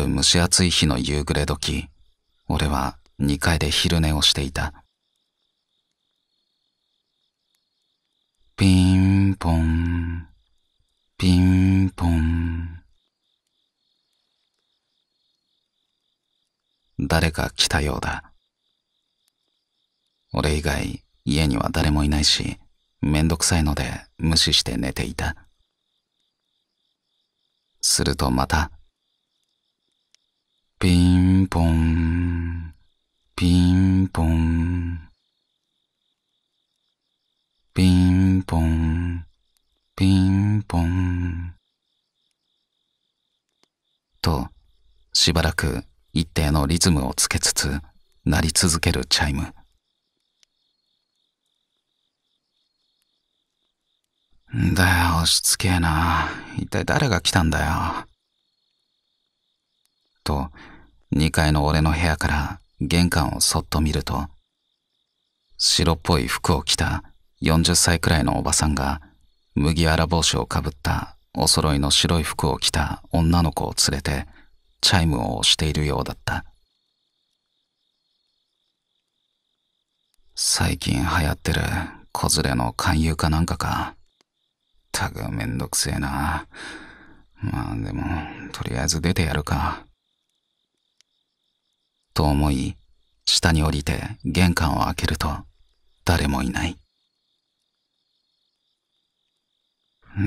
る蒸し暑い日の夕暮れ時、俺は2階で昼寝をしていた。ピンポン、ピンポン。誰か来たようだ。俺以外家には誰もいないし、めんどくさいので無視して寝ていた。するとまたピンポン、ピンポン。ピンポン、ピンポン。と、しばらく一定のリズムをつけつつ、鳴り続けるチャイム。んだよ、しつけえな。一体誰が来たんだよ。と、2階の俺の部屋から玄関をそっと見ると、白っぽい服を着た40歳くらいのおばさんが、麦わら帽子をかぶったお揃いの白い服を着た女の子を連れて、チャイムを押しているようだった。最近流行ってる子連れの勧誘かなんかか。たくめんどくせえな。まあでも、とりあえず出てやるか。と思い、下に降りて玄関を開けると、誰もいない。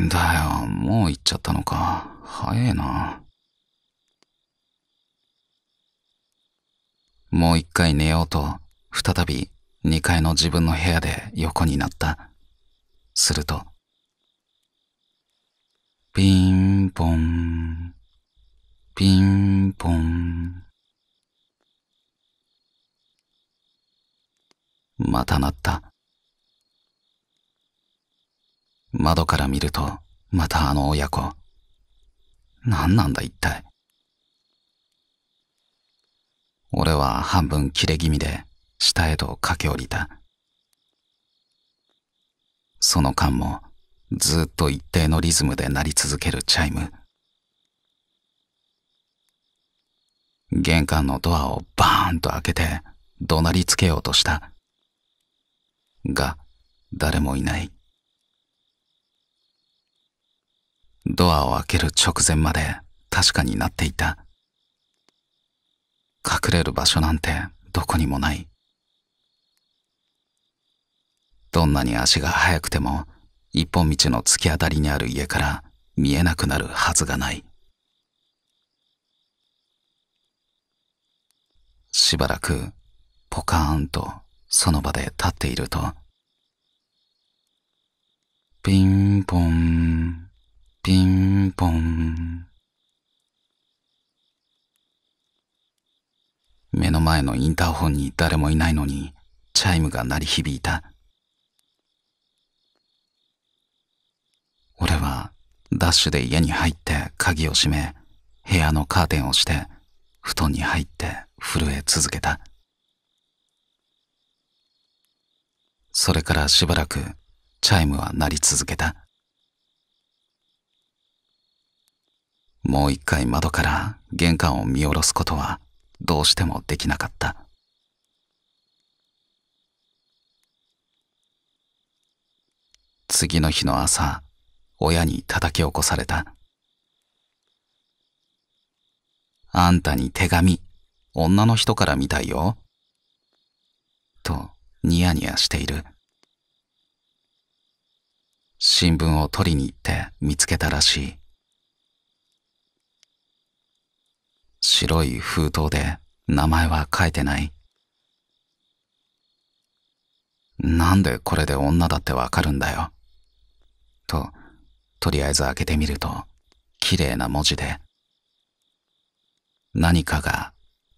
だよ、もう行っちゃったのか。早えな。もう一回寝ようと、再び2階の自分の部屋で横になった。すると、ピンポン、ピンポン。また鳴った。窓から見ると、またあの親子。何なんだ一体。俺は半分切れ気味で下へと駆け下りた。その間もずっと一定のリズムで鳴り続けるチャイム。玄関のドアをバーンと開けて怒鳴りつけようとした。が、誰もいない。ドアを開ける直前まで確かになっていた。隠れる場所なんてどこにもない。どんなに足が速くても一本道の突き当たりにある家から見えなくなるはずがない。しばらくポカーンとその場で立っていると、ピンポン、ピンポン。目の前のインターホンに誰もいないのに、チャイムが鳴り響いた。俺は、ダッシュで家に入って鍵を閉め、部屋のカーテンをして、布団に入って震え続けた。それからしばらくチャイムは鳴り続けた。もう一回窓から玄関を見下ろすことはどうしてもできなかった。次の日の朝、親に叩き起こされた。あんたに手紙、女の人から見たいよ。と、ニヤニヤしている。新聞を取りに行って見つけたらしい。白い封筒で名前は書いてない。なんでこれで女だってわかるんだよ。と、とりあえず開けてみると、綺麗な文字で、何かが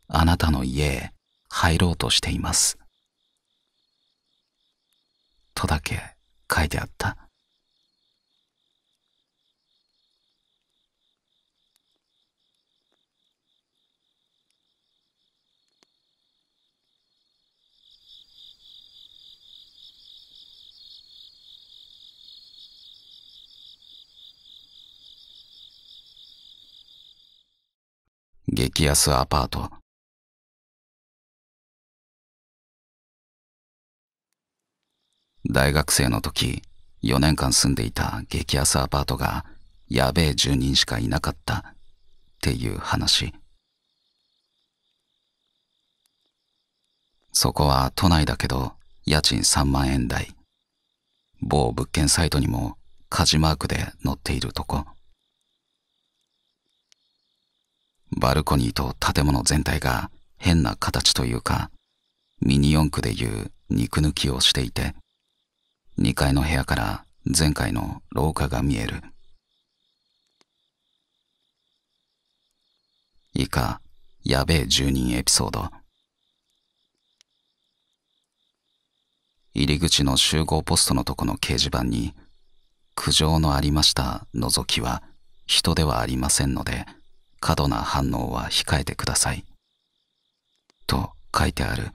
あなたの家へ入ろうとしています。とだけ書いてあった。激安アパート。大学生の時、4年間住んでいた激安アパートがやべえ住人しかいなかったっていう話。そこは都内だけど家賃3万円台。某物件サイトにも家事マークで載っているとこ。バルコニーと建物全体が変な形というか、ミニ四駆でいう肉抜きをしていて、2階の部屋から前回の廊下が見える。以下、やべえ住人エピソード。入り口の集合ポストのとこの掲示板に、苦情のありました覗きは人ではありませんので、過度な反応は控えてください。と書いてある。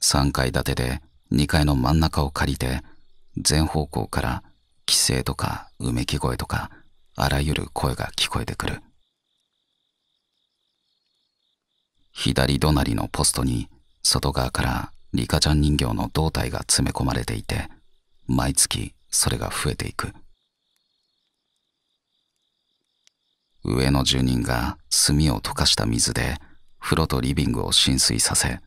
3階建てで2階の真ん中を借りて全方向から規制とかうめき声とかあらゆる声が聞こえてくる左隣のポストに外側からリカちゃん人形の胴体が詰め込まれていて毎月それが増えていく上の住人が炭を溶かした水で風呂とリビングを浸水させ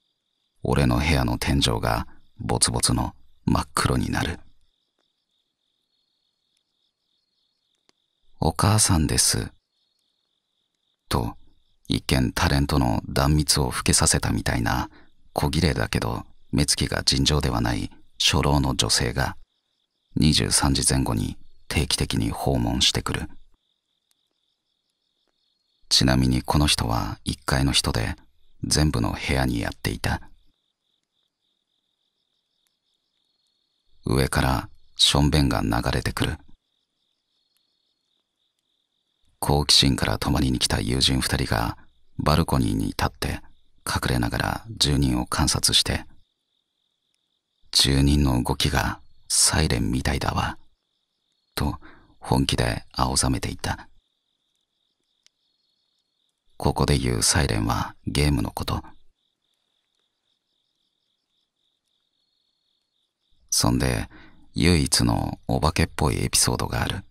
俺の部屋の天井がぼつぼつの真っ黒になる「お母さんです」と一見タレントの断蜜を老けさせたみたいな小綺麗だけど目つきが尋常ではない初老の女性が23時前後に定期的に訪問してくるちなみにこの人は1階の人で全部の部屋にやっていた上からしょんべんが流れてくる。好奇心から泊まりに来た友人二人がバルコニーに立って隠れながら住人を観察して、住人の動きがサイレンみたいだわ、と本気で青ざめていた。ここで言うサイレンはゲームのこと。そんで、唯一のお化けっぽいエピソードがある。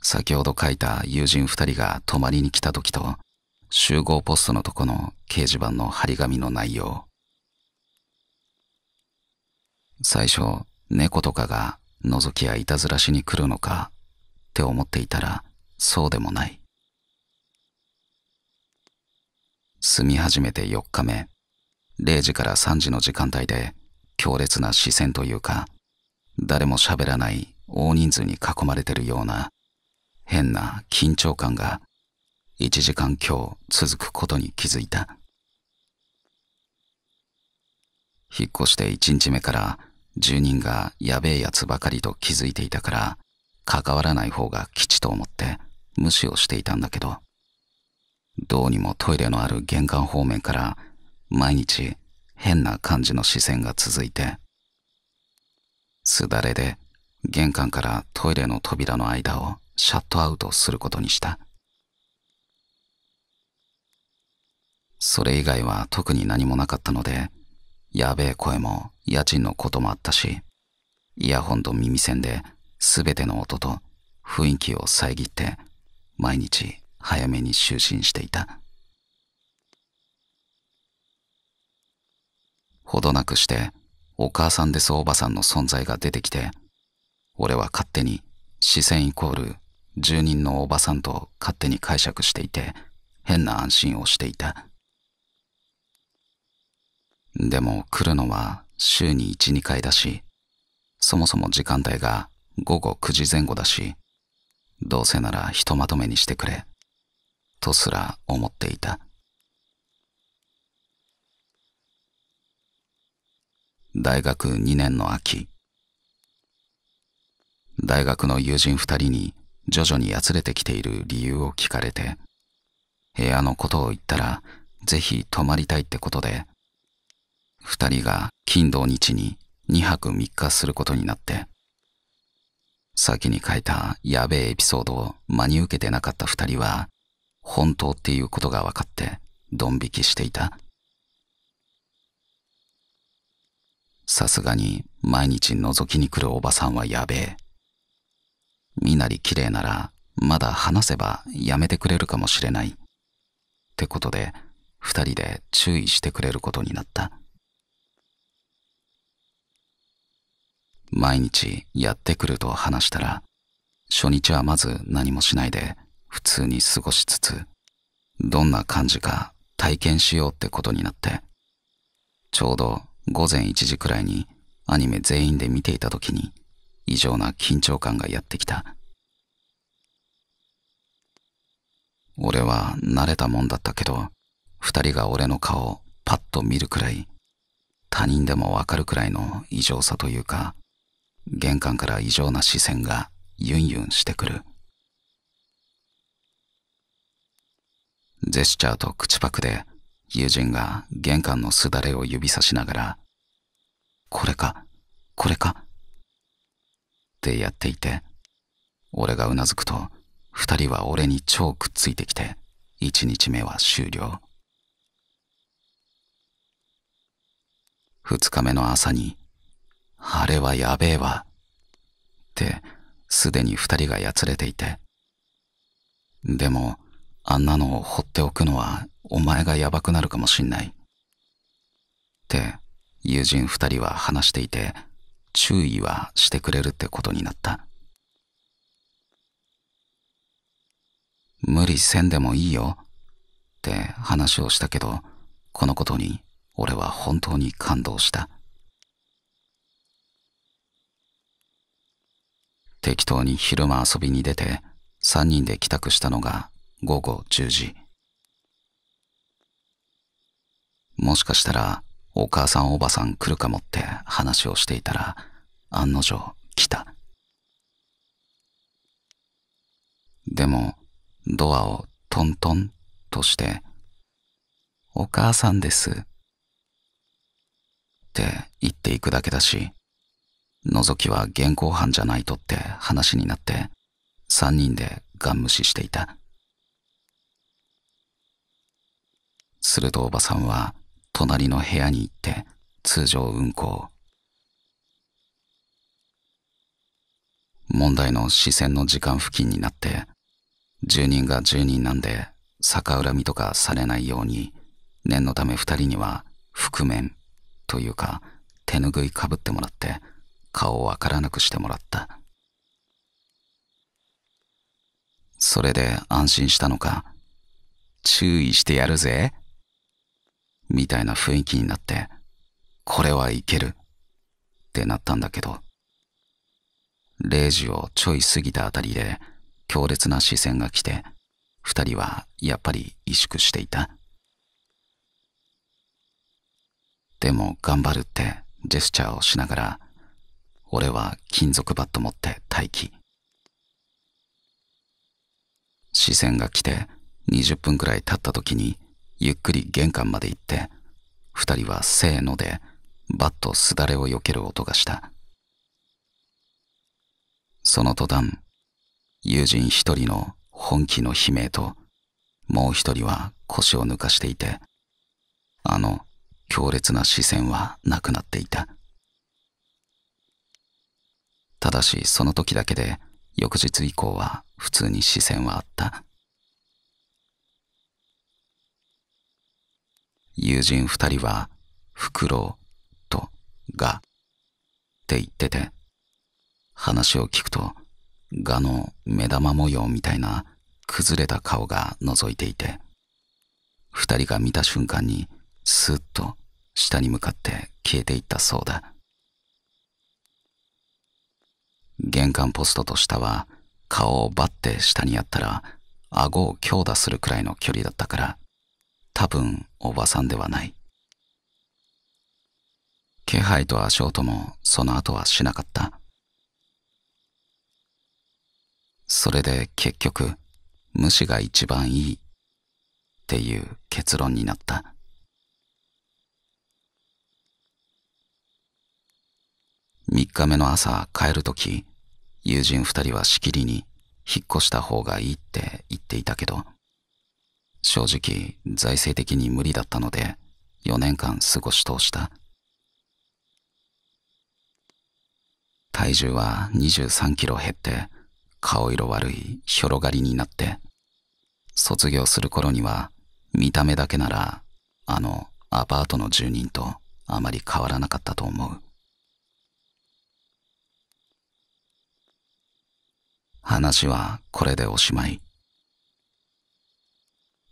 先ほど書いた友人二人が泊まりに来た時と、集合ポストのとこの掲示板の張り紙の内容。最初、猫とかが覗きやいたずらしに来るのかって思っていたら、そうでもない。住み始めて4日目。0時から3時の時間帯で強烈な視線というか誰も喋らない大人数に囲まれてるような変な緊張感が1時間強続くことに気づいた引っ越して1日目から住人がやべえやつばかりと気づいていたから関わらない方が吉と思って無視をしていたんだけどどうにもトイレのある玄関方面から毎日変な感じの視線が続いて、すだれで玄関からトイレの扉の間をシャットアウトすることにした。それ以外は特に何もなかったので、やべえ声も家賃のこともあったし、イヤホンと耳栓で全ての音と雰囲気を遮って毎日早めに就寝していた。ほどなくしてお母さんですおばさんの存在が出てきて俺は勝手に視線イコール住人のおばさんと勝手に解釈していて変な安心をしていたでも来るのは週に12回だしそもそも時間帯が午後9時前後だしどうせならひとまとめにしてくれとすら思っていた大学2年の秋大学の友人2人に徐々にやつれてきている理由を聞かれて部屋のことを言ったらぜひ泊まりたいってことで2人が金土日に2泊3日することになって先に書いたやべえエピソードを真に受けてなかった2人は本当っていうことが分かってドン引きしていた。さすがに毎日覗きに来るおばさんはやべえ。みなり綺麗ならまだ話せばやめてくれるかもしれない。ってことで二人で注意してくれることになった。毎日やってくると話したら初日はまず何もしないで普通に過ごしつつどんな感じか体験しようってことになってちょうど午前1時くらいにアニメ全員で見ていた時に異常な緊張感がやってきた俺は慣れたもんだったけど二人が俺の顔をパッと見るくらい他人でもわかるくらいの異常さというか玄関から異常な視線がユンユンしてくるジェスチャーと口パクで友人が玄関のすだれを指さしながら、これか、これか、ってやっていて、俺がうなずくと、二人は俺に超くっついてきて、一日目は終了。二日目の朝に、あれはやべえわ、って、すでに二人がやつれていて。でも、あんなのを放っておくのはお前がやばくなるかもしんない。って友人二人は話していて注意はしてくれるってことになった。無理せんでもいいよって話をしたけどこのことに俺は本当に感動した。適当に昼間遊びに出て三人で帰宅したのが午後10時。もしかしたら、お母さんおばさん来るかもって話をしていたら、案の定来た。でも、ドアをトントンとして、お母さんです。って言っていくだけだし、のぞきは現行犯じゃないとって話になって、三人でガン無視していた。するとおばさんは隣の部屋に行って通常運行問題の視線の時間付近になって住人が住人なんで逆恨みとかされないように念のため2人には覆面というか手ぬぐいかぶってもらって顔をわからなくしてもらったそれで安心したのか注意してやるぜみたいな雰囲気になって、これはいけるってなったんだけど、0時をちょい過ぎたあたりで強烈な視線が来て、二人はやっぱり萎縮していた。でも頑張るってジェスチャーをしながら、俺は金属バット持って待機。視線が来て20分くらい経った時にゆっくり玄関まで行って、二人はせーので、バッとすだれを避ける音がした。その途端、友人一人の本気の悲鳴と、もう一人は腰を抜かしていて、あの強烈な視線はなくなっていた。ただしその時だけで翌日以降は普通に視線はあった。友人二人は、フクロウとガって言ってて、話を聞くと、ガの目玉模様みたいな崩れた顔が覗いていて、二人が見た瞬間に、スーッと下に向かって消えていったそうだ。玄関ポストと下は、顔をバッて下にやったら、顎を強打するくらいの距離だったから、多分おばさんではない。気配と足音もその後はしなかった。それで結局、無視が一番いいっていう結論になった。3日目の朝帰るとき、友人2人はしきりに引っ越した方がいいって言っていたけど、正直財政的に無理だったので4年間過ごし通した体重は2 3キロ減って顔色悪いひょろがりになって卒業する頃には見た目だけならあのアパートの住人とあまり変わらなかったと思う話はこれでおしまい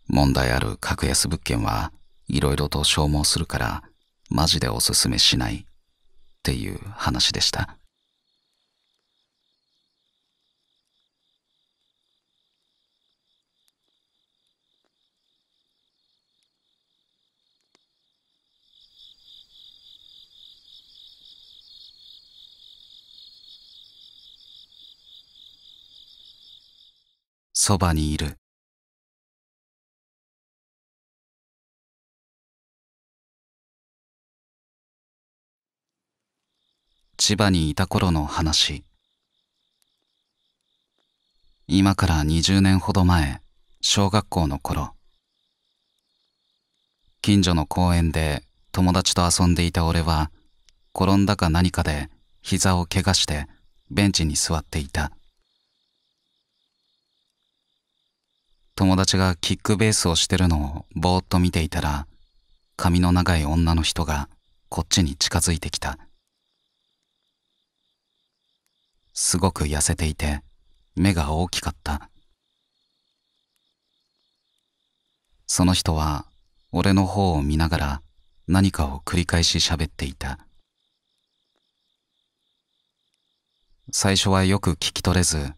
問題ある格安物件はいろいろと消耗するからマジでおすすめしないっていう話でした。そばにいる。千葉にいた頃の話今から20年ほど前小学校の頃近所の公園で友達と遊んでいた俺は転んだか何かで膝を怪我してベンチに座っていた友達がキックベースをしてるのをぼーっと見ていたら髪の長い女の人がこっちに近づいてきたすごく痩せていて目が大きかったその人は俺の方を見ながら何かを繰り返し喋っていた最初はよく聞き取れず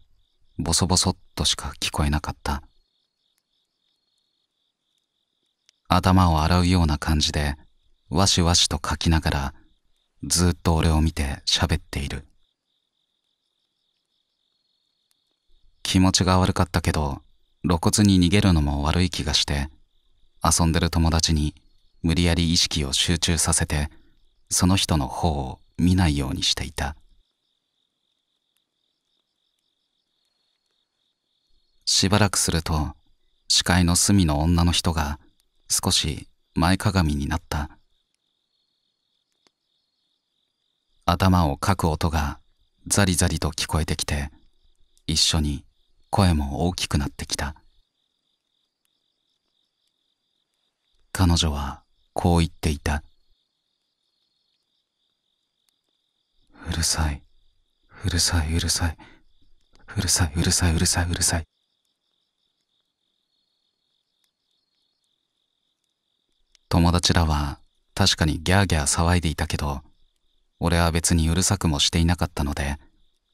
ボソボソっとしか聞こえなかった頭を洗うような感じでわしわしと書きながらずっと俺を見て喋っている気持ちが悪かったけど、露骨に逃げるのも悪い気がして、遊んでる友達に無理やり意識を集中させて、その人の方を見ないようにしていた。しばらくすると、視界の隅の女の人が少し前かがみになった。頭をかく音がザリザリと聞こえてきて、一緒に声も大きくなってきた。彼女はこう言っていた。うるさい、うるさい、うるさい、うるさい、うるさい、うるさい、うるさい。友達らは確かにギャーギャー騒いでいたけど、俺は別にうるさくもしていなかったので、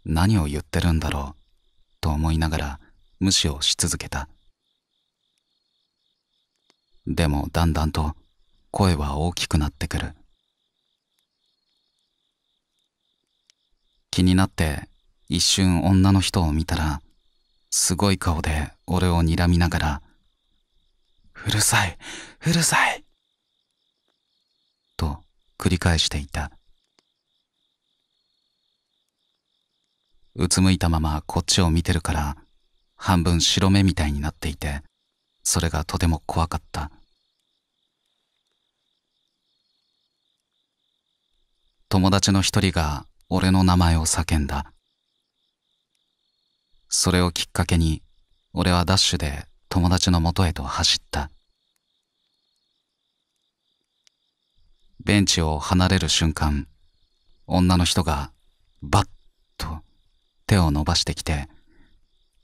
何を言ってるんだろうと思いながら無視をし続けたでもだんだんと声は大きくなってくる気になって一瞬女の人を見たらすごい顔で俺を睨みながら「うるさいうるさい!」と繰り返していた。うつむいたままこっちを見てるから、半分白目みたいになっていて、それがとても怖かった。友達の一人が俺の名前を叫んだ。それをきっかけに、俺はダッシュで友達の元へと走った。ベンチを離れる瞬間、女の人がバッと手を伸ばしてきて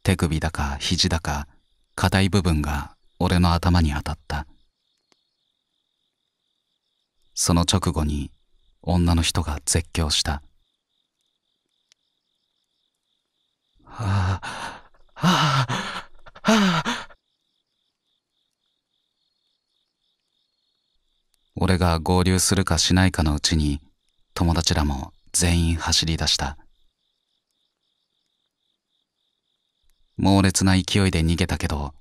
手首だか肘だか硬い部分が俺の頭に当たったその直後に女の人が絶叫した「あああ」俺が合流するかしないかのうちに友達らも全員走り出した。猛烈な勢いで逃げたけど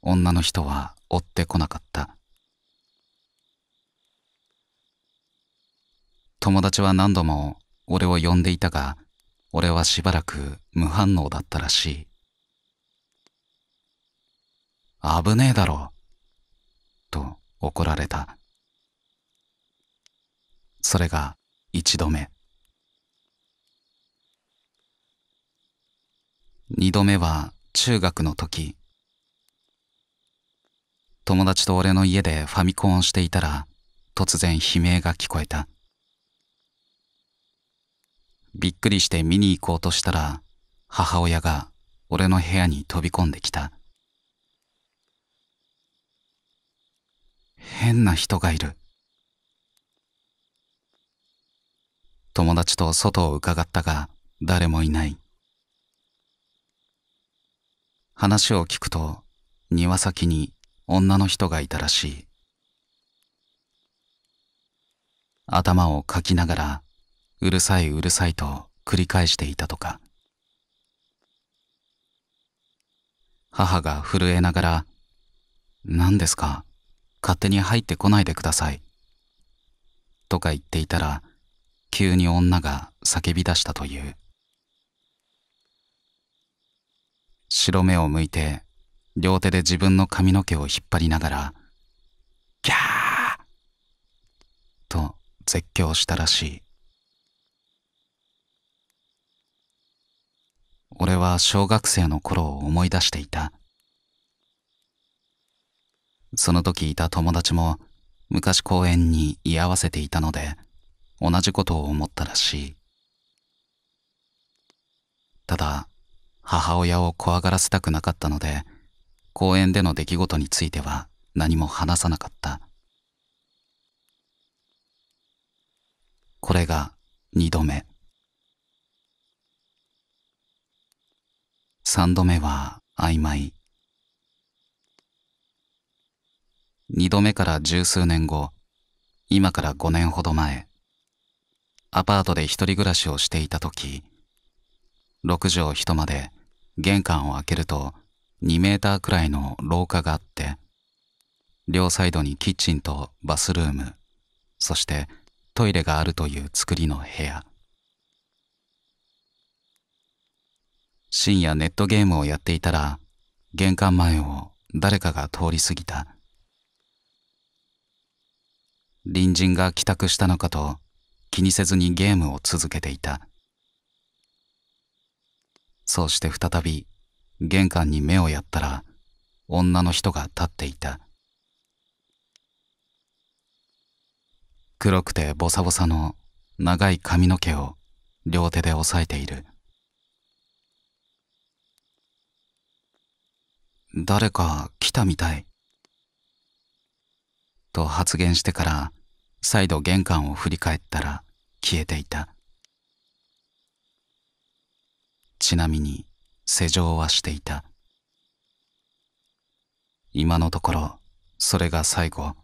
女の人は追ってこなかった友達は何度も俺を呼んでいたが俺はしばらく無反応だったらしい危ねえだろと怒られたそれが一度目二度目は中学の時友達と俺の家でファミコンをしていたら突然悲鳴が聞こえたびっくりして見に行こうとしたら母親が俺の部屋に飛び込んできた変な人がいる友達と外を伺ったが誰もいない話を聞くと庭先に女の人がいたらしい頭をかきながらうるさいうるさいと繰り返していたとか母が震えながら「何ですか勝手に入ってこないでください」とか言っていたら急に女が叫び出したという。白目を向いて両手で自分の髪の毛を引っ張りながら「ギャー!」と絶叫したらしい俺は小学生の頃を思い出していたその時いた友達も昔公園に居合わせていたので同じことを思ったらしいただ母親を怖がらせたくなかったので、公園での出来事については何も話さなかった。これが二度目。三度目は曖昧。二度目から十数年後、今から五年ほど前、アパートで一人暮らしをしていた時、6畳一間で玄関を開けると2メーターくらいの廊下があって、両サイドにキッチンとバスルーム、そしてトイレがあるという作りの部屋。深夜ネットゲームをやっていたら、玄関前を誰かが通り過ぎた。隣人が帰宅したのかと気にせずにゲームを続けていた。そうして再び玄関に目をやったら女の人が立っていた黒くてボサボサの長い髪の毛を両手で押さえている誰か来たみたいと発言してから再度玄関を振り返ったら消えていたちなみに施錠はしていた今のところそれが最後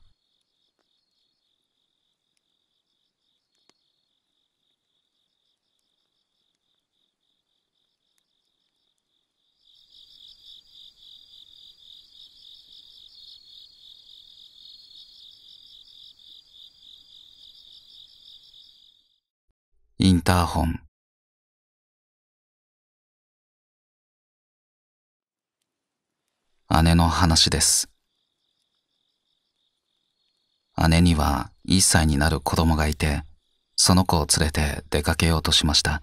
インターホン姉の話です。姉には一歳になる子供がいて、その子を連れて出かけようとしました。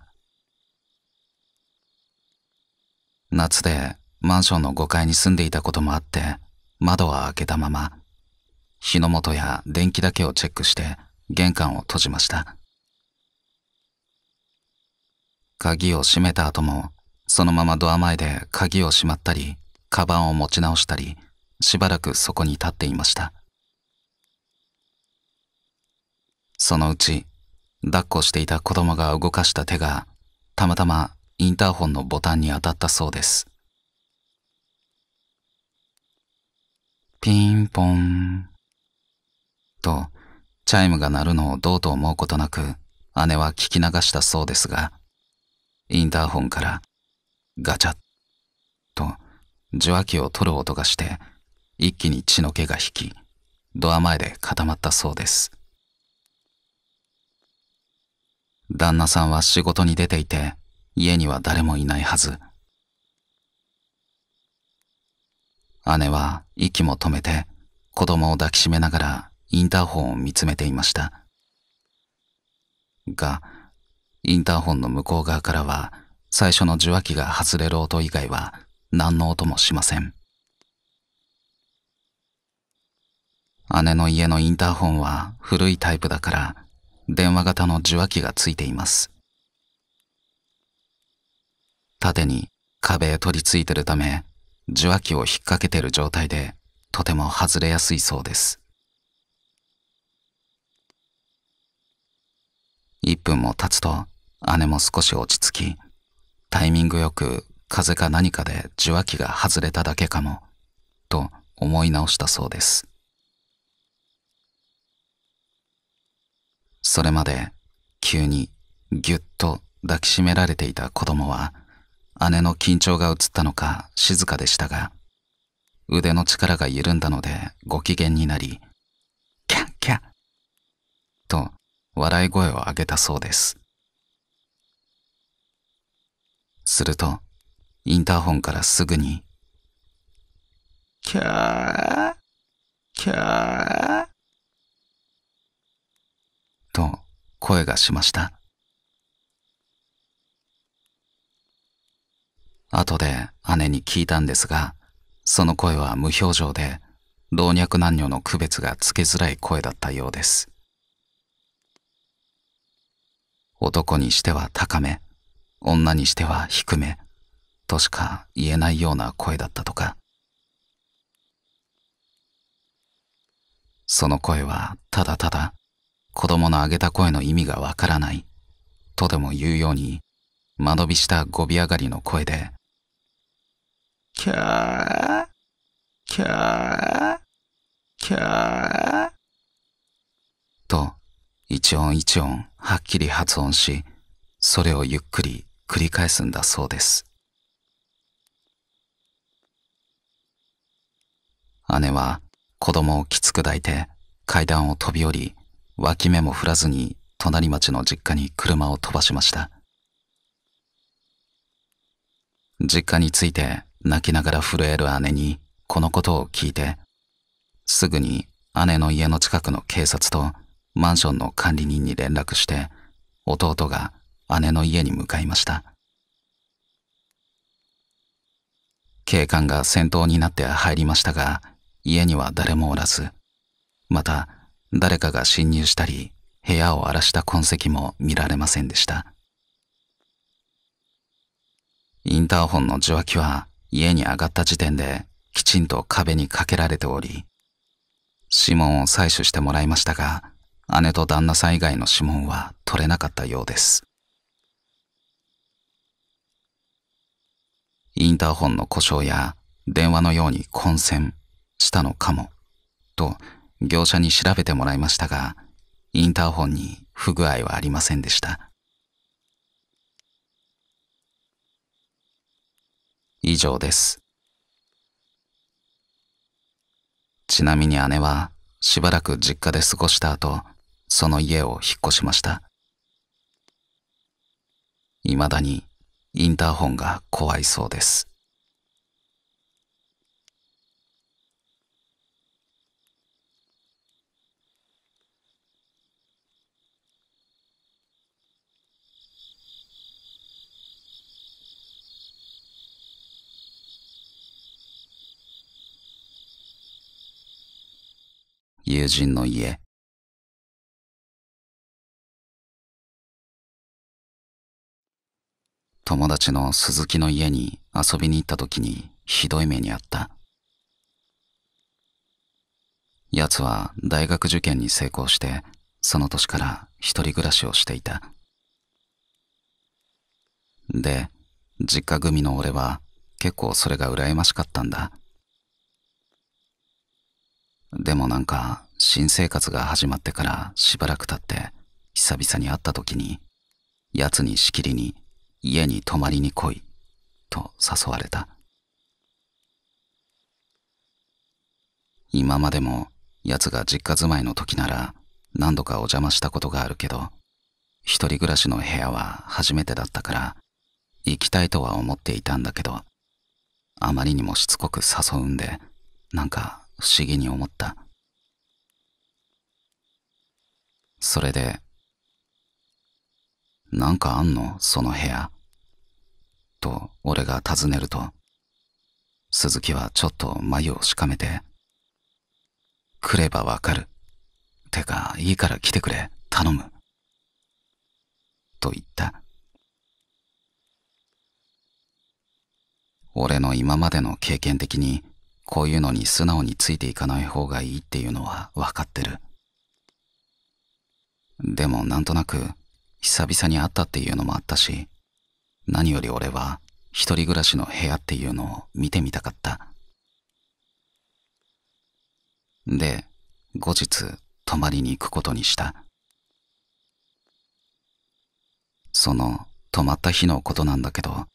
夏でマンションの5階に住んでいたこともあって、窓は開けたまま、火の元や電気だけをチェックして玄関を閉じました。鍵を閉めた後も、そのままドア前で鍵を閉まったり、カバンを持ち直したりしばらくそこに立っていましたそのうち抱っこしていた子供が動かした手がたまたまインターホンのボタンに当たったそうですピンポンとチャイムが鳴るのをどうと思うことなく姉は聞き流したそうですがインターホンからガチャッと受話器を取る音がして、一気に血の気が引き、ドア前で固まったそうです。旦那さんは仕事に出ていて、家には誰もいないはず。姉は息も止めて、子供を抱きしめながらインターホンを見つめていました。が、インターホンの向こう側からは、最初の受話器が外れる音以外は何の音もしません。姉の家のインターホンは古いタイプだから電話型の受話器がついています。縦に壁へ取り付いてるため受話器を引っ掛けてる状態でとても外れやすいそうです。一分も経つと姉も少し落ち着きタイミングよく風か何かで受話器が外れただけかも、と思い直したそうです。それまで急にぎゅっと抱きしめられていた子供は姉の緊張が移ったのか静かでしたが腕の力が緩んだのでご機嫌になりキャッキャッと笑い声を上げたそうですするとインターホンからすぐに、キャー、キャー、と声がしました。後で姉に聞いたんですが、その声は無表情で、老若男女の区別がつけづらい声だったようです。男にしては高め、女にしては低め、としか言えないような声だったとかその声はただただ子供のあげた声の意味がわからないとでも言うように間延びしたゴビ上がりの声で「キャーキャーキャー」と一音一音はっきり発音しそれをゆっくり繰り返すんだそうです。姉は子供をきつく抱いて階段を飛び降り、脇目も振らずに隣町の実家に車を飛ばしました。実家について泣きながら震える姉にこのことを聞いて、すぐに姉の家の近くの警察とマンションの管理人に連絡して、弟が姉の家に向かいました。警官が先頭になって入りましたが、家には誰もおらず、また誰かが侵入したり部屋を荒らした痕跡も見られませんでした。インターホンの受話器は家に上がった時点できちんと壁にかけられており、指紋を採取してもらいましたが、姉と旦那さん以外の指紋は取れなかったようです。インターホンの故障や電話のように混線、したのかも、と業者に調べてもらいましたが、インターホンに不具合はありませんでした。以上です。ちなみに姉はしばらく実家で過ごした後、その家を引っ越しました。未だにインターホンが怖いそうです。友人の家。友達の鈴木の家に遊びに行った時にひどい目にあった。奴は大学受験に成功して、その年から一人暮らしをしていた。で、実家組の俺は結構それが羨ましかったんだ。でもなんか、新生活が始まってからしばらく経って、久々に会った時に、奴にしきりに、家に泊まりに来い、と誘われた。今までも、奴が実家住まいの時なら、何度かお邪魔したことがあるけど、一人暮らしの部屋は初めてだったから、行きたいとは思っていたんだけど、あまりにもしつこく誘うんで、なんか不思議に思った。それで、なんかあんのその部屋。と俺が尋ねると、鈴木はちょっと眉をしかめて、来ればわかる。てか、いいから来てくれ。頼む。と言った。俺の今までの経験的に、こういうのに素直についていかない方がいいっていうのは分かってる。でもなんとなく久々に会ったっていうのもあったし、何より俺は一人暮らしの部屋っていうのを見てみたかった。で、後日泊まりに行くことにした。その泊まった日のことなんだけど、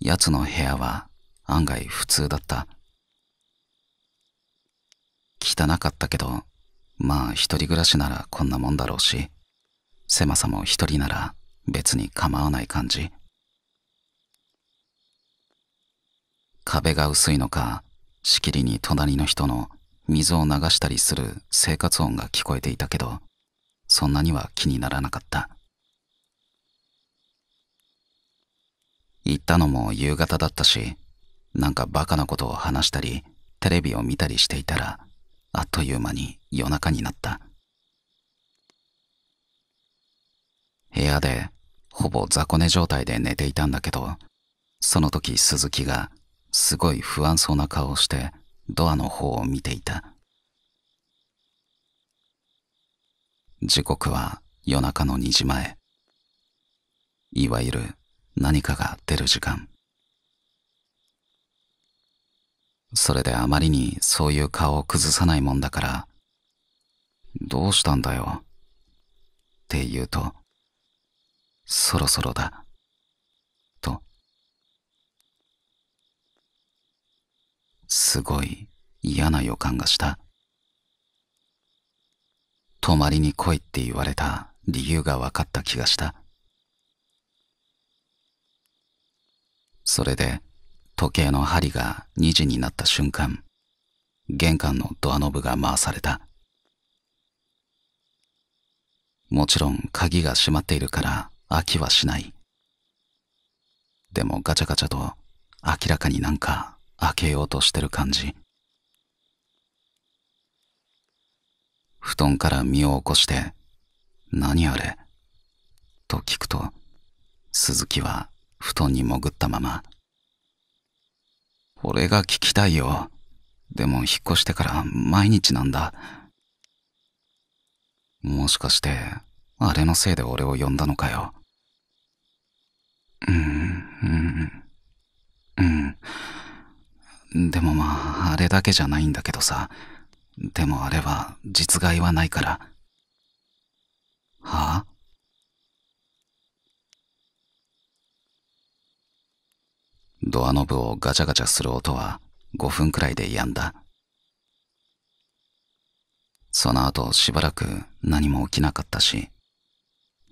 奴の部屋は案外普通だった。汚かったけど、まあ一人暮らしならこんなもんだろうし、狭さも一人なら別に構わない感じ。壁が薄いのか、しきりに隣の人の水を流したりする生活音が聞こえていたけど、そんなには気にならなかった。行ったのも夕方だったし、なんかバカなことを話したり、テレビを見たりしていたら、あっという間に夜中になった部屋でほぼ雑魚寝状態で寝ていたんだけどその時鈴木がすごい不安そうな顔をしてドアの方を見ていた時刻は夜中の2時前いわゆる何かが出る時間それであまりにそういう顔を崩さないもんだから、どうしたんだよ。って言うと、そろそろだ。と。すごい嫌な予感がした。泊まりに来いって言われた理由が分かった気がした。それで、時計の針が2時になった瞬間、玄関のドアノブが回された。もちろん鍵が閉まっているから飽きはしない。でもガチャガチャと明らかになんか開けようとしてる感じ。布団から身を起こして、何あれと聞くと、鈴木は布団に潜ったまま俺が聞きたいよ。でも引っ越してから毎日なんだ。もしかして、あれのせいで俺を呼んだのかよ。うん、うん、うん。でもまあ、あれだけじゃないんだけどさ。でもあれは実害はないから。はあドアノブをガチャガチャする音は5分くらいで止んだ。その後しばらく何も起きなかったし、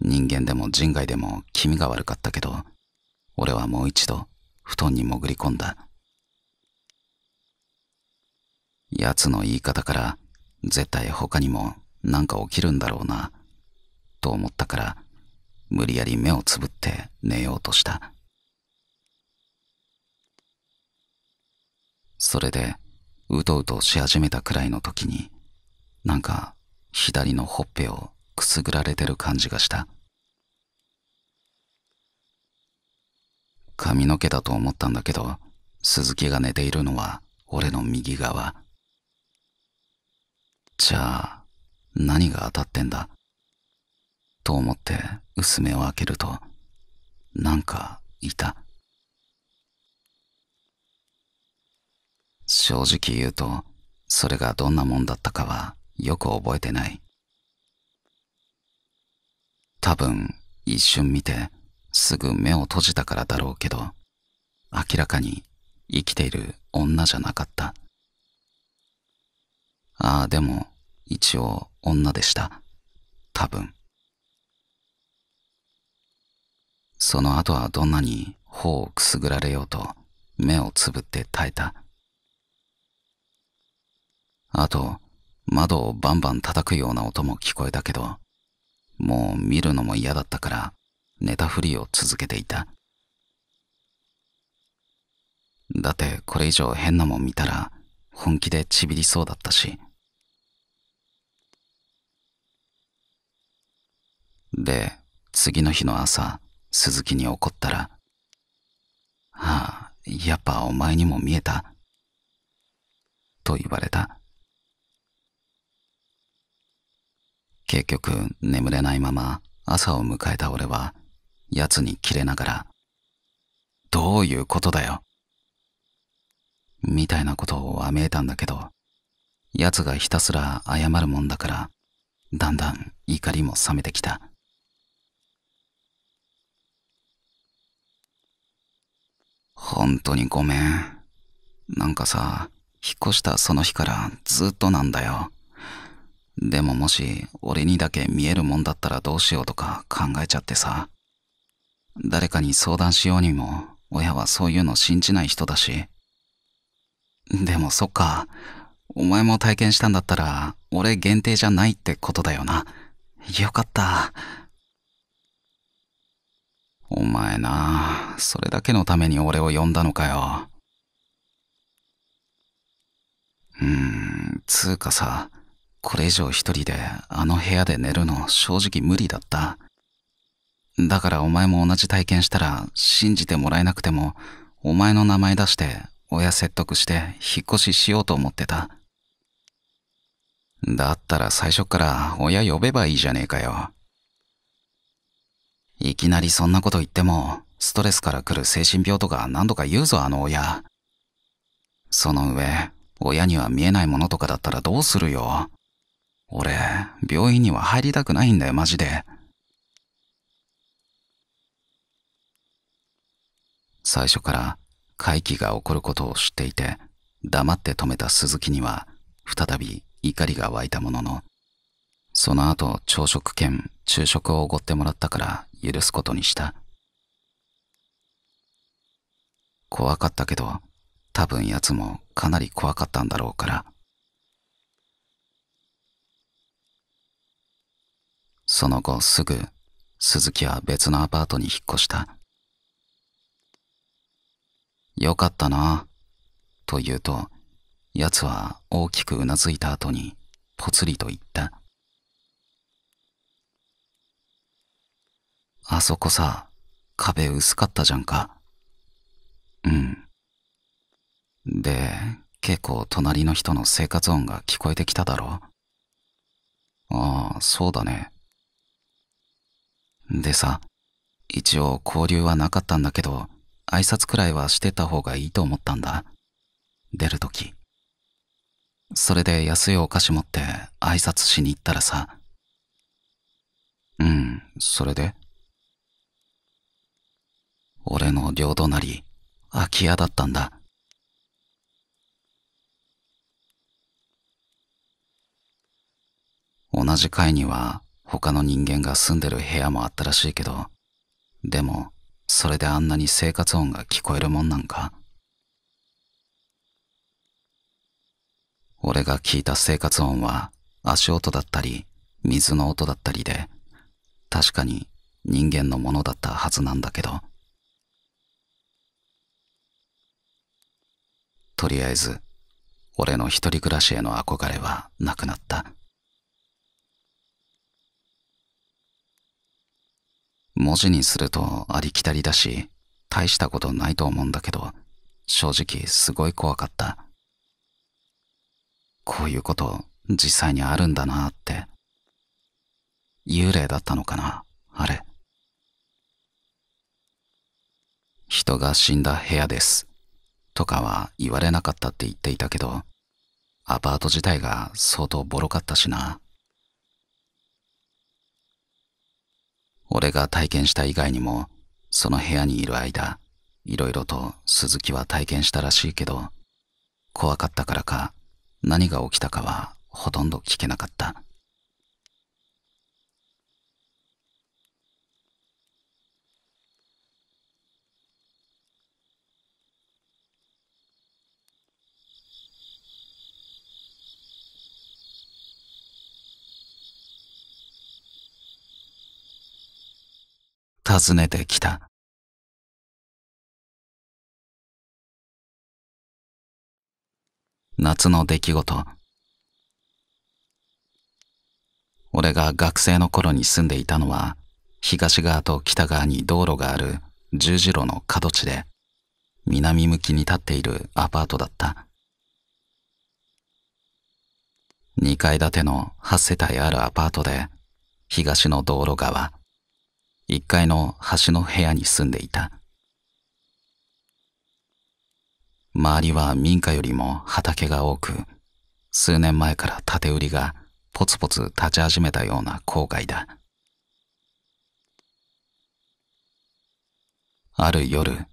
人間でも人外でも気味が悪かったけど、俺はもう一度布団に潜り込んだ。奴の言い方から絶対他にも何か起きるんだろうな、と思ったから、無理やり目をつぶって寝ようとした。それで、うとうとし始めたくらいの時に、なんか、左のほっぺをくすぐられてる感じがした。髪の毛だと思ったんだけど、鈴木が寝ているのは俺の右側。じゃあ、何が当たってんだと思って薄目を開けると、なんかいた。正直言うと、それがどんなもんだったかはよく覚えてない。多分、一瞬見て、すぐ目を閉じたからだろうけど、明らかに生きている女じゃなかった。ああ、でも、一応女でした。多分。その後はどんなに頬をくすぐられようと目をつぶって耐えた。あと、窓をバンバン叩くような音も聞こえたけど、もう見るのも嫌だったから、寝たふりを続けていた。だってこれ以上変なもん見たら、本気でちびりそうだったし。で、次の日の朝、鈴木に怒ったら、はあ、やっぱお前にも見えた。と言われた。結局眠れないまま朝を迎えた俺は奴にキレながら「どういうことだよ」みたいなことをあめいたんだけど奴がひたすら謝るもんだからだんだん怒りも冷めてきた本当にごめんなんかさ引っ越したその日からずっとなんだよでももし俺にだけ見えるもんだったらどうしようとか考えちゃってさ。誰かに相談しようにも親はそういうの信じない人だし。でもそっか、お前も体験したんだったら俺限定じゃないってことだよな。よかった。お前な、それだけのために俺を呼んだのかよ。うーん、つうかさ、これ以上一人であの部屋で寝るの正直無理だった。だからお前も同じ体験したら信じてもらえなくてもお前の名前出して親説得して引っ越ししようと思ってた。だったら最初から親呼べばいいじゃねえかよ。いきなりそんなこと言ってもストレスから来る精神病とか何度か言うぞあの親。その上、親には見えないものとかだったらどうするよ。俺、病院には入りたくないんだよ、マジで。最初から会議が起こることを知っていて、黙って止めた鈴木には、再び怒りが湧いたものの、その後朝食兼昼食をおごってもらったから許すことにした。怖かったけど、多分奴もかなり怖かったんだろうから。その後すぐ鈴木は別のアパートに引っ越した。よかったな、と言うと、奴は大きくうなずいた後に、ぽつりと言った。あそこさ、壁薄かったじゃんか。うん。で、結構隣の人の生活音が聞こえてきただろああ、そうだね。でさ、一応交流はなかったんだけど、挨拶くらいはしてた方がいいと思ったんだ。出るとき。それで安いお菓子持って挨拶しに行ったらさ。うん、それで俺の両隣、空き家だったんだ。同じ階には他の人間が住んでる部屋もあったらしいけど、でも、それであんなに生活音が聞こえるもんなんか俺が聞いた生活音は足音だったり水の音だったりで確かに人間のものだったはずなんだけどとりあえず俺の一人暮らしへの憧れはなくなった。文字にするとありきたりだし、大したことないと思うんだけど、正直すごい怖かった。こういうこと実際にあるんだなって。幽霊だったのかな、あれ。人が死んだ部屋です。とかは言われなかったって言っていたけど、アパート自体が相当ボロかったしな。俺が体験した以外にも、その部屋にいる間、いろいろと鈴木は体験したらしいけど、怖かったからか、何が起きたかはほとんど聞けなかった。訪ねてきた。夏の出来事。俺が学生の頃に住んでいたのは、東側と北側に道路がある十字路の角地で、南向きに立っているアパートだった。2階建ての8世帯あるアパートで、東の道路側、1階の端の部屋に住んでいた。周りは民家よりも畑が多く、数年前から建て売りがポツポツ立ち始めたような郊外だ。ある夜、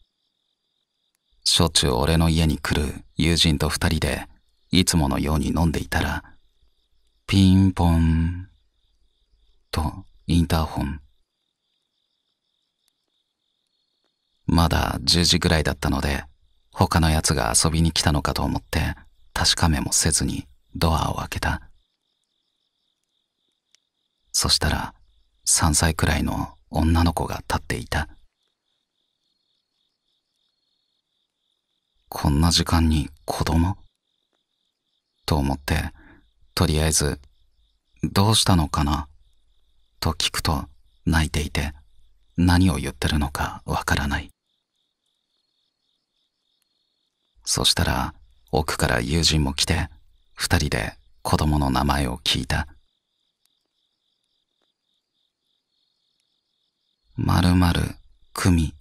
しょっちゅう俺の家に来る友人と二人で、いつものように飲んでいたら、ピンポン、とインターホン。まだ10時ぐらいだったので、他の奴が遊びに来たのかと思って確かめもせずにドアを開けた。そしたら3歳くらいの女の子が立っていた。こんな時間に子供と思って、とりあえず、どうしたのかなと聞くと泣いていて、何を言ってるのかわからない。そしたら奥から友人も来て二人で子供の名前を聞いた「まるまるくみ」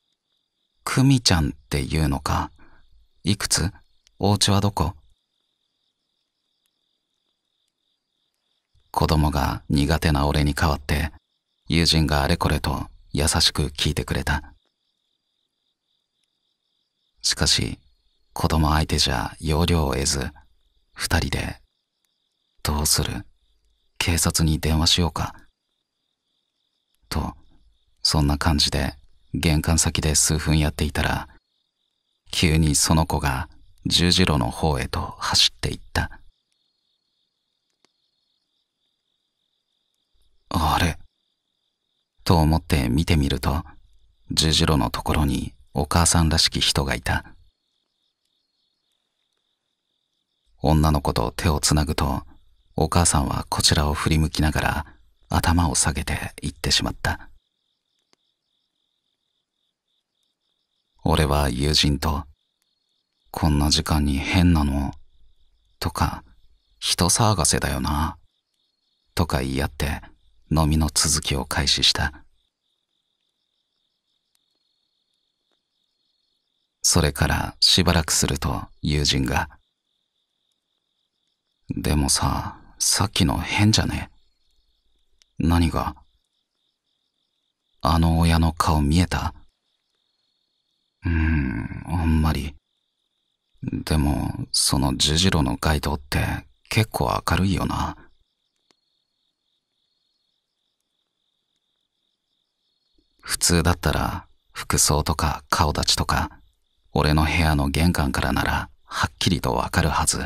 「くみちゃんっていうのかいくつお家はどこ?」子供が苦手な俺に代わって友人があれこれと優しく聞いてくれた。しかし、子供相手じゃ要領を得ず、二人で、どうする警察に電話しようか。と、そんな感じで玄関先で数分やっていたら、急にその子が十字路の方へと走っていった。あれと思って見てみると、十字路のところにお母さんらしき人がいた。女の子と手をつなぐと、お母さんはこちらを振り向きながら頭を下げて行ってしまった。俺は友人と、こんな時間に変なの、とか、人騒がせだよな、とか言い合って飲みの続きを開始した。それからしばらくすると友人が、でもさ、さっきの変じゃね何があの親の顔見えたうーん、あんまり。でも、その十字路の街灯って結構明るいよな。普通だったら服装とか顔立ちとか俺の部屋の玄関からならはっきりとわかるはず。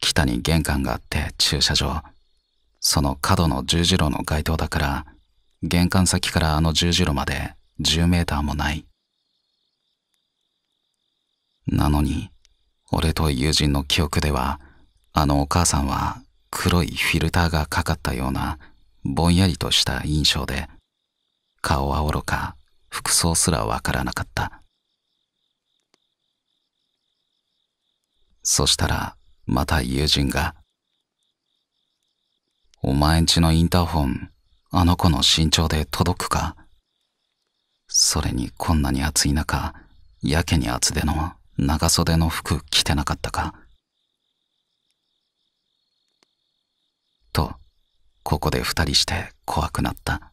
北に玄関があって駐車場。その角の十字路の街灯だから、玄関先からあの十字路まで10メーターもない。なのに、俺と友人の記憶では、あのお母さんは黒いフィルターがかかったようなぼんやりとした印象で、顔はおろか服装すらわからなかったそしたらまた友人が「お前んちのインターホンあの子の身長で届くか?」それにこんなに暑い中やけに厚手の長袖の服着てなかったかとここで二人して怖くなった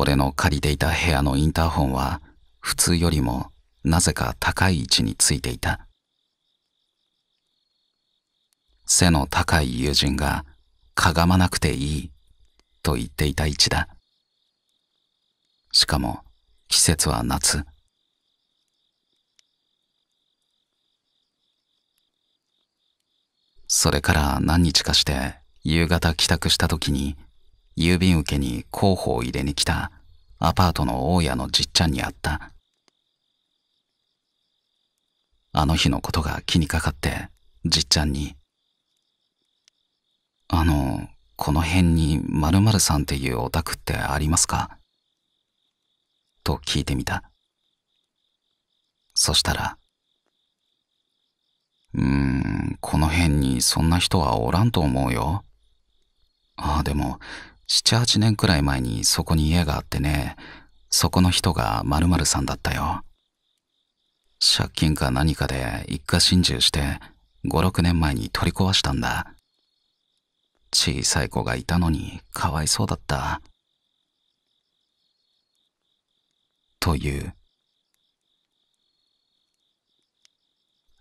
俺の借りていた部屋のインターホンは普通よりもなぜか高い位置についていた。背の高い友人がかがまなくていいと言っていた位置だ。しかも季節は夏。それから何日かして夕方帰宅した時に郵便受けに候補を入れに来たアパートの大家のじっちゃんに会った。あの日のことが気にかかって、じっちゃんに、あの、この辺に〇〇さんっていうお宅ってありますかと聞いてみた。そしたら、うーん、この辺にそんな人はおらんと思うよ。ああ、でも、7、8年くらい前にそこに家があってね、そこの人が〇〇さんだったよ。借金か何かで一家心中して、5、6年前に取り壊したんだ。小さい子がいたのにかわいそうだった。という。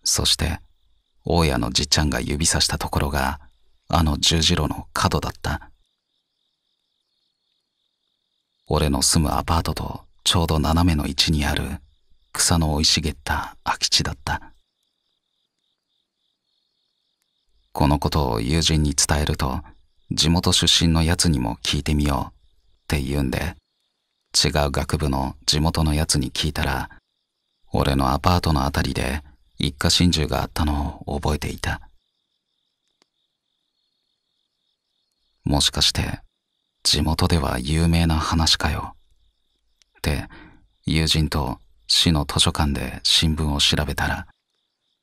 そして、大家のじっちゃんが指さしたところが、あの十字路の角だった。俺の住むアパートとちょうど斜めの位置にある草の生い茂った空き地だった。このことを友人に伝えると、地元出身のやつにも聞いてみようって言うんで、違う学部の地元のやつに聞いたら、俺のアパートの辺りで一家心中があったのを覚えていた。もしかして地元では有名な話かよ。って友人と市の図書館で新聞を調べたら、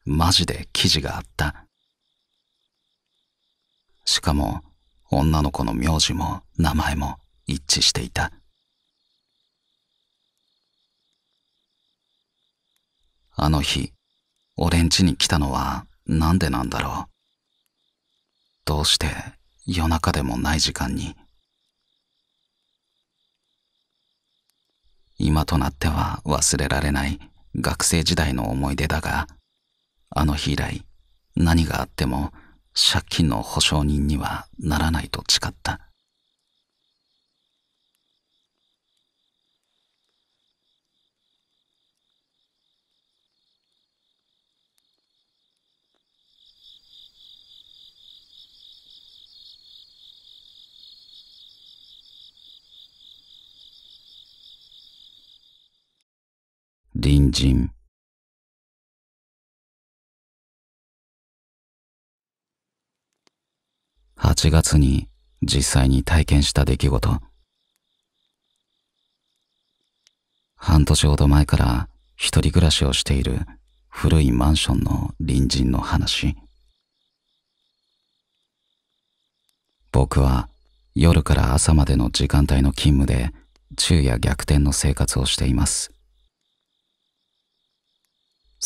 マジで記事があった。しかも女の子の名字も名前も一致していた。あの日、俺ん家に来たのはなんでなんだろう。どうして夜中でもない時間に。今となっては忘れられない学生時代の思い出だが、あの日以来、何があっても借金の保証人にはならないと誓った。隣人8月に実際に体験した出来事半年ほど前から一人暮らしをしている古いマンションの隣人の話僕は夜から朝までの時間帯の勤務で昼夜逆転の生活をしています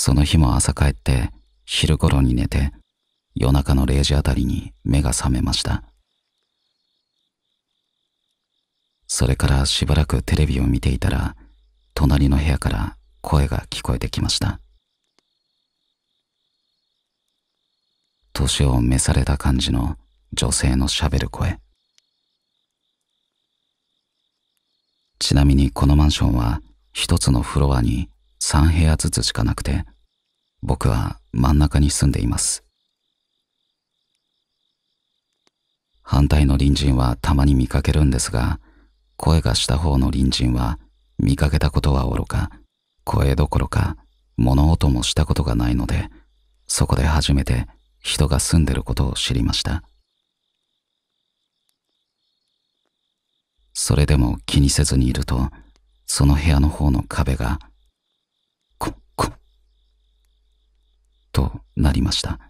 その日も朝帰って昼頃に寝て夜中の0時あたりに目が覚めましたそれからしばらくテレビを見ていたら隣の部屋から声が聞こえてきました年を召された感じの女性のしゃべる声ちなみにこのマンションは一つのフロアに3部屋ずつしかなくて僕は真ん中に住んでいます反対の隣人はたまに見かけるんですが声がした方の隣人は見かけたことはおろか声どころか物音もしたことがないのでそこで初めて人が住んでることを知りましたそれでも気にせずにいるとその部屋の方の壁がとなりました。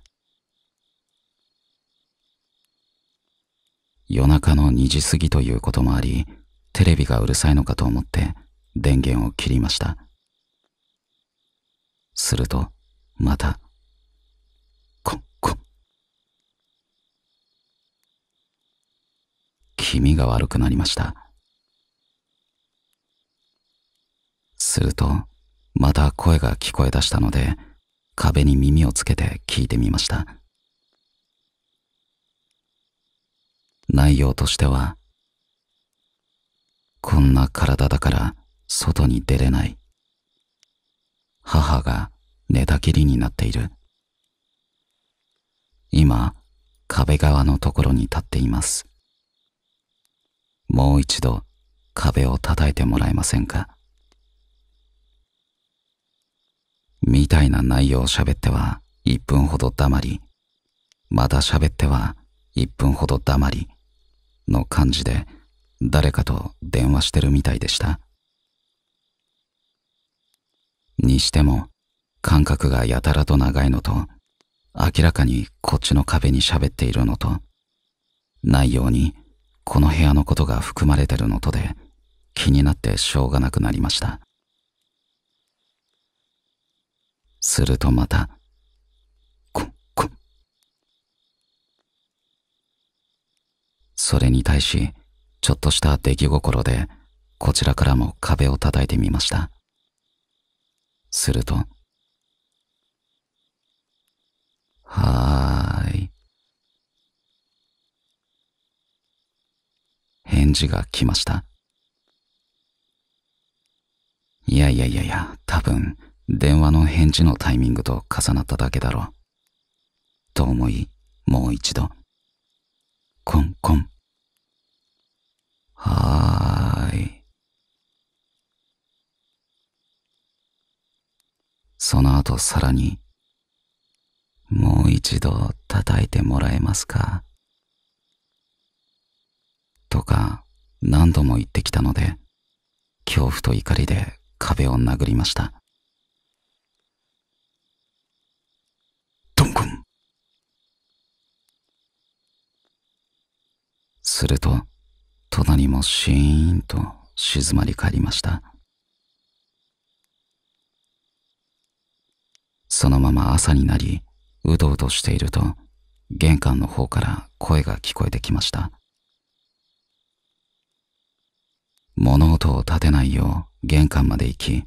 夜中の2時過ぎということもあり、テレビがうるさいのかと思って電源を切りました。すると、また、コンコン。気味が悪くなりました。すると、また声が聞こえ出したので、壁に耳をつけて聞いてみました内容としてはこんな体だから外に出れない母が寝たきりになっている今壁側のところに立っていますもう一度壁を叩いてもらえませんかみたいな内容を喋っては1分ほど黙り、また喋っては1分ほど黙り、の感じで誰かと電話してるみたいでした。にしても、感覚がやたらと長いのと、明らかにこっちの壁に喋っているのと、内容にこの部屋のことが含まれてるのとで気になってしょうがなくなりました。するとまた、コンコそれに対し、ちょっとした出来心で、こちらからも壁を叩いてみました。すると、はーい。返事が来ました。いやいやいやいや、多分、電話の返事のタイミングと重なっただけだろう。と思い、もう一度。コンコン。はーい。その後さらに、もう一度叩いてもらえますかとか何度も言ってきたので、恐怖と怒りで壁を殴りました。すると、隣もシーンと静まり返りました。そのまま朝になり、うとうとしていると、玄関の方から声が聞こえてきました。物音を立てないよう玄関まで行き、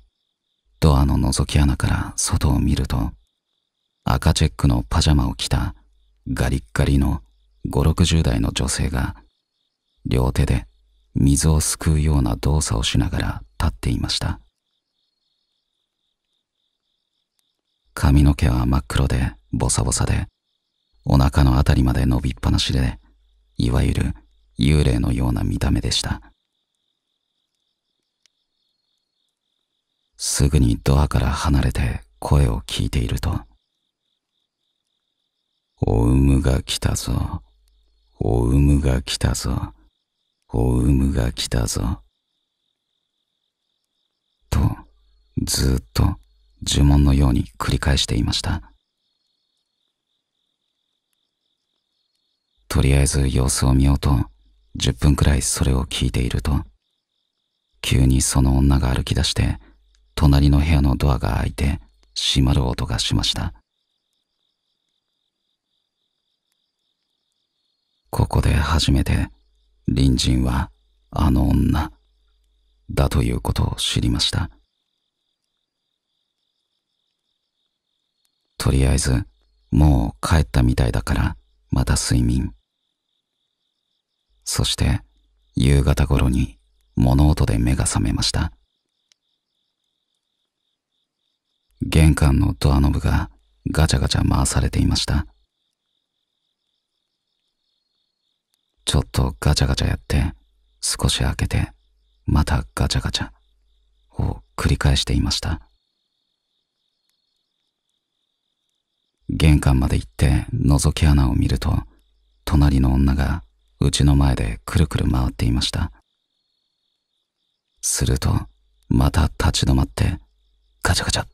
ドアの覗き穴から外を見ると、赤チェックのパジャマを着たガリッガリの5、60代の女性が両手で水をすくうような動作をしながら立っていました髪の毛は真っ黒でボサボサでお腹のあたりまで伸びっぱなしでいわゆる幽霊のような見た目でしたすぐにドアから離れて声を聞いていると「オウムが来たぞオウムが来たぞ」ホウムが来たぞ。と、ずっと呪文のように繰り返していました。とりあえず様子を見ようと、10分くらいそれを聞いていると、急にその女が歩き出して、隣の部屋のドアが開いて閉まる音がしました。ここで初めて隣人はあの女だということを知りましたとりあえずもう帰ったみたいだからまた睡眠そして夕方頃に物音で目が覚めました玄関のドアノブがガチャガチャ回されていましたちょっとガチャガチャやって、少し開けて、またガチャガチャを繰り返していました。玄関まで行って覗き穴を見ると、隣の女がうちの前でくるくる回っていました。すると、また立ち止まって、ガチャガチャ。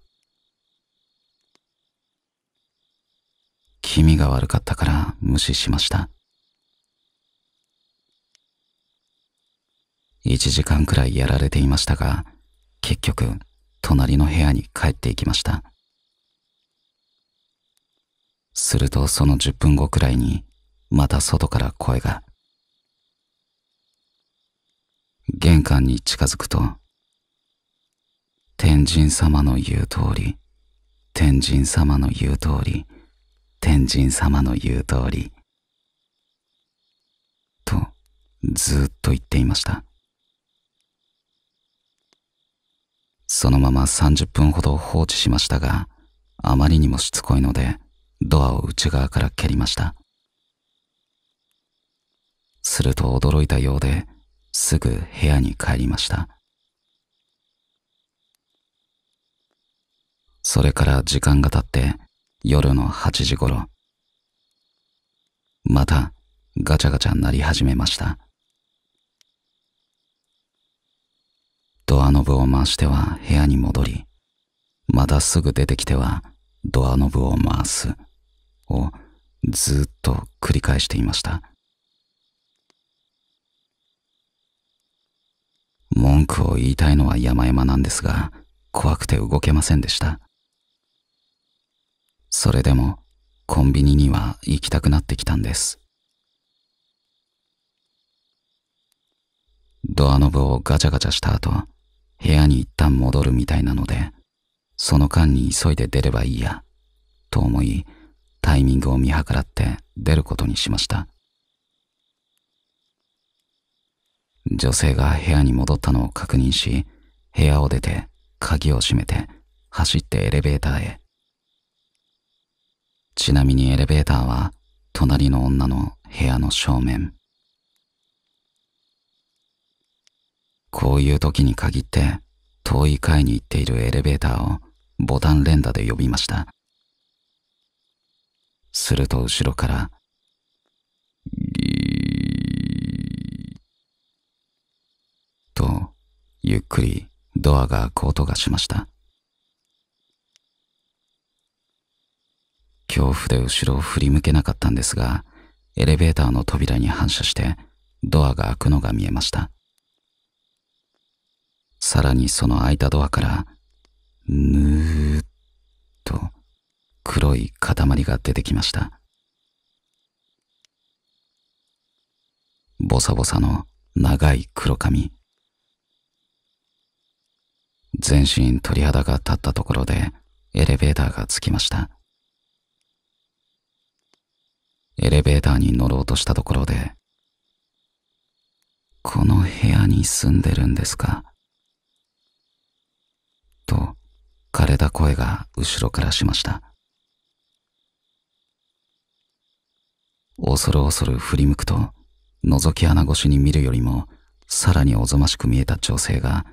気味が悪かったから無視しました。1時間くらいやられていましたが、結局、隣の部屋に帰っていきました。するとその10分後くらいに、また外から声が。玄関に近づくと、天神様の言う通り、天神様の言う通り、天神様の言う通り、とずっと言っていました。そのまま30分ほど放置しましたが、あまりにもしつこいので、ドアを内側から蹴りました。すると驚いたようで、すぐ部屋に帰りました。それから時間が経って夜の8時頃、またガチャガチャ鳴り始めました。ドアノブを回しては部屋に戻り、まだすぐ出てきてはドアノブを回すをずっと繰り返していました。文句を言いたいのは山々なんですが、怖くて動けませんでした。それでもコンビニには行きたくなってきたんです。ドアノブをガチャガチャした後、部屋に一旦戻るみたいなので、その間に急いで出ればいいや、と思い、タイミングを見計らって出ることにしました。女性が部屋に戻ったのを確認し、部屋を出て、鍵を閉めて、走ってエレベーターへ。ちなみにエレベーターは、隣の女の部屋の正面。こういう時に限って遠い階に行っているエレベーターをボタン連打で呼びました。すると後ろから、ギーと、ゆっくりドアが開く音がしました。恐怖で後ろを振り向けなかったんですが、エレベーターの扉に反射してドアが開くのが見えました。さらにその開いたドアから、ぬーっと黒い塊が出てきました。ボサボサの長い黒髪。全身鳥肌が立ったところでエレベーターが着きました。エレベーターに乗ろうとしたところで、この部屋に住んでるんですかと枯れた声が後ろからしました。恐る恐る振り向くと、覗き穴越しに見るよりも、さらにおぞましく見えた女性が、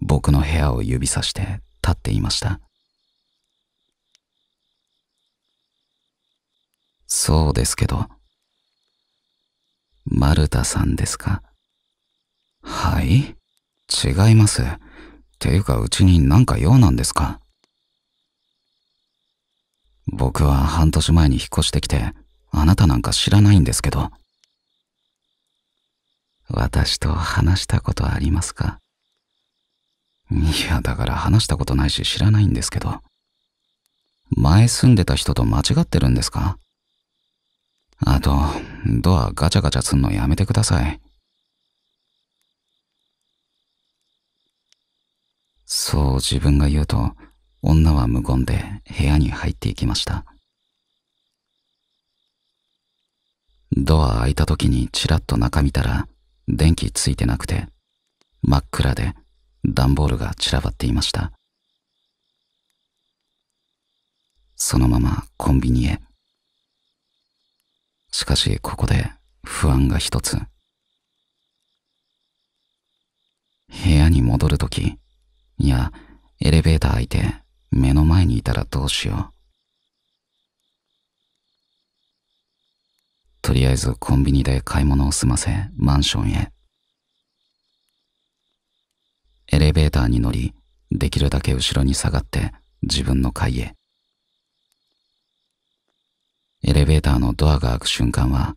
僕の部屋を指さして立っていました。そうですけど。丸田さんですかはい違います。ていうかうちになんか用なんですか僕は半年前に引っ越してきて、あなたなんか知らないんですけど。私と話したことありますかいや、だから話したことないし知らないんですけど。前住んでた人と間違ってるんですかあと、ドアガチャガチャすんのやめてください。そう自分が言うと、女は無言で部屋に入っていきました。ドア開いた時にちらっと中見たら、電気ついてなくて、真っ暗で段ボールが散らばっていました。そのままコンビニへ。しかしここで不安が一つ。部屋に戻るとき、いや、エレベーター開いて、目の前にいたらどうしよう。とりあえずコンビニで買い物を済ませ、マンションへ。エレベーターに乗り、できるだけ後ろに下がって自分の階へ。エレベーターのドアが開く瞬間は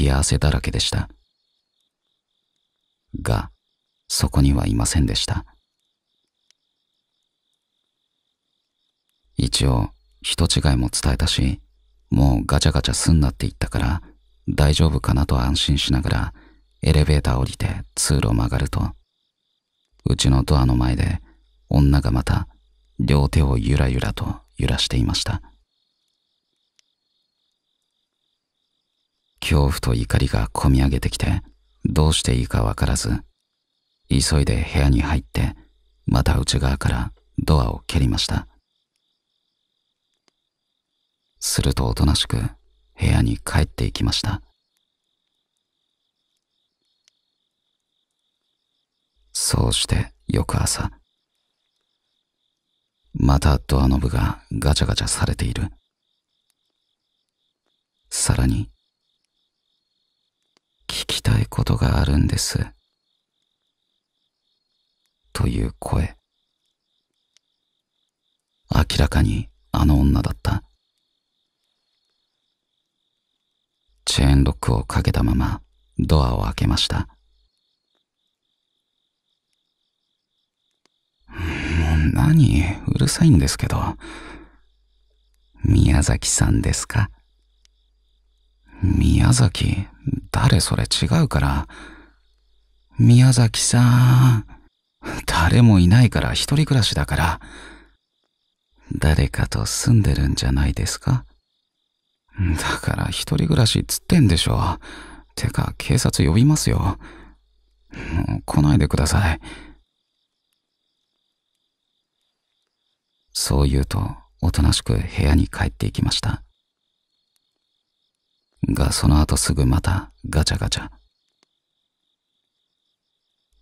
冷や汗だらけでした。が、そこにはいませんでした。一応、人違いも伝えたし、もうガチャガチャすんなって言ったから、大丈夫かなと安心しながら、エレベーター降りて通路曲がると、うちのドアの前で、女がまた、両手をゆらゆらと揺らしていました。恐怖と怒りがこみ上げてきて、どうしていいかわからず、急いで部屋に入って、また内側からドアを蹴りました。するとおとなしく部屋に帰っていきましたそうして翌朝またドアノブがガチャガチャされているさらに聞きたいことがあるんですという声明らかにあの女だったチェーンロックをかけたままドアを開けました。もう何うるさいんですけど。宮崎さんですか宮崎誰それ違うから。宮崎さん。誰もいないから一人暮らしだから。誰かと住んでるんじゃないですかだから一人暮らしっつってんでしょ。てか警察呼びますよ。もう来ないでください。そう言うと、おとなしく部屋に帰っていきました。が、その後すぐまたガチャガチャ。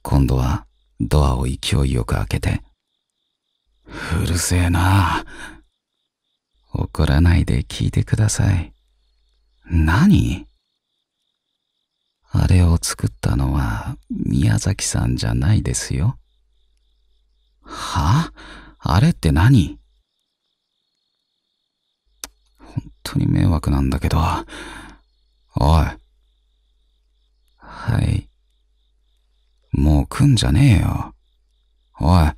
今度はドアを勢いよく開けて、うるせえなあ。怒らないで聞いてください。何あれを作ったのは宮崎さんじゃないですよ。はああれって何本当に迷惑なんだけど。おい。はい。もう来んじゃねえよ。おい。は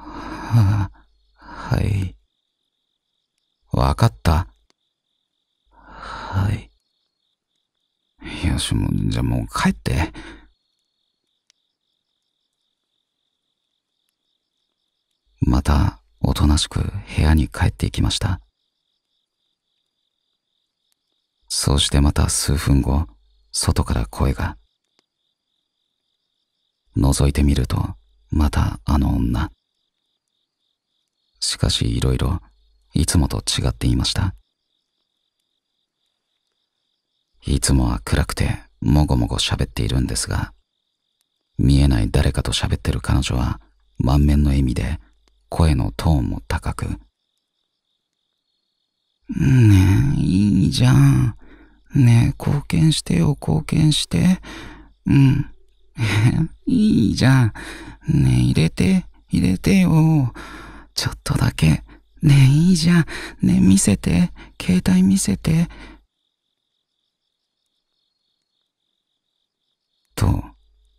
あ、はい。わかったはい。よし、もう、じゃあもう帰って。また、おとなしく部屋に帰っていきました。そうしてまた数分後、外から声が。覗いてみると、またあの女。しかしいろいろいつもと違っていました。いつもは暗くてもごもご喋っているんですが、見えない誰かと喋ってる彼女は満面の笑みで声のトーンも高く、ねえ、いいじゃん。ねえ、貢献してよ、貢献して。うん。いいじゃん。ねえ、入れて、入れてよ。ちょっとだけ。ねえ、いいじゃん。ねえ、見せて。携帯見せて。と、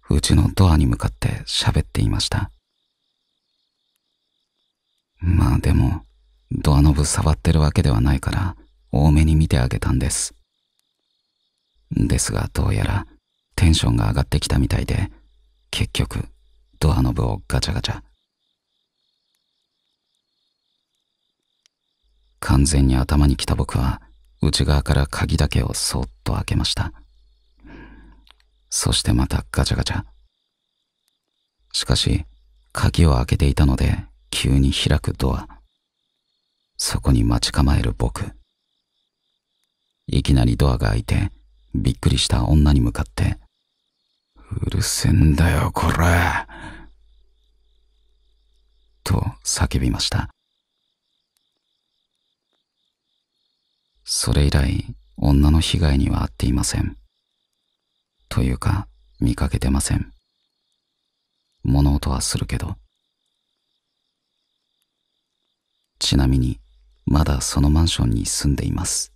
うちのドアに向かって喋っていました。まあでも、ドアノブ触ってるわけではないから、多めに見てあげたんです。ですが、どうやら、テンションが上がってきたみたいで、結局、ドアノブをガチャガチャ。完全に頭にきた僕は内側から鍵だけをそっと開けましたそしてまたガチャガチャしかし鍵を開けていたので急に開くドアそこに待ち構える僕いきなりドアが開いてびっくりした女に向かってうるせんだよこれと叫びましたそれ以来、女の被害には遭っていません。というか、見かけてません。物音はするけど。ちなみに、まだそのマンションに住んでいます。